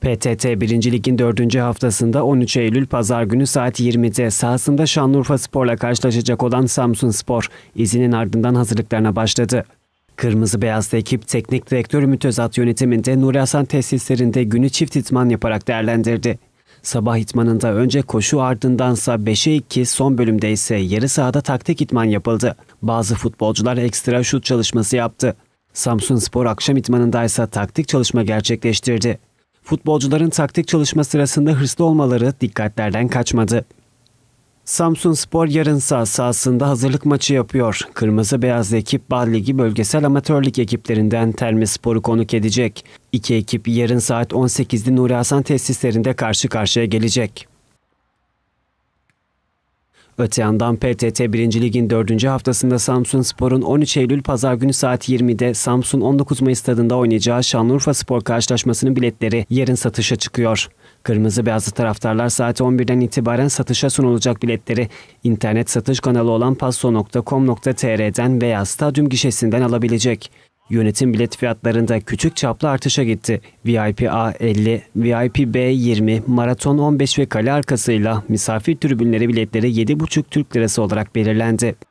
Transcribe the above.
PTT 1. Lig'in 4. haftasında 13 Eylül Pazar günü saat 20'de sahasında Şanlıurfa Spor'la karşılaşacak olan Samsun Spor izinin ardından hazırlıklarına başladı. Kırmızı Beyazlı ekip teknik direktör Ümit Özat yönetiminde Nuri Hasan tesislerinde günü çift itman yaparak değerlendirdi. Sabah itmanında önce koşu ardındansa 5'e 2 son bölümde ise yarı sahada taktik itman yapıldı. Bazı futbolcular ekstra şut çalışması yaptı. Samsun Spor akşam itmanındaysa taktik çalışma gerçekleştirdi futbolcuların taktik çalışma sırasında hırslı olmaları dikkatlerden kaçmadı. Samsun Spor yarın sağ sahasında hazırlık maçı yapıyor. Kırmızı beyaz ekip Bal Ligi bölgesel amatörlük ekiplerinden Terme Spor'u konuk edecek. İki ekip yarın saat 18'de Nuri Hasan tesislerinde karşı karşıya gelecek. Öte yandan PTT 1. Lig'in 4. haftasında Samsun Spor'un 13 Eylül Pazar günü saat 20'de Samsun 19 Mayıs stadında oynayacağı Şanlıurfa Spor karşılaşmasının biletleri yarın satışa çıkıyor. Kırmızı beyazlı taraftarlar saat 11'den itibaren satışa sunulacak biletleri internet satış kanalı olan passo.com.tr'den veya stadyum gişesinden alabilecek. Yönetim bilet fiyatlarında küçük çaplı artışa gitti. VIP A 50, VIP B 20, maraton 15 ve kale arkasıyla misafir tribünleri biletleri 7,5 Türk lirası olarak belirlendi.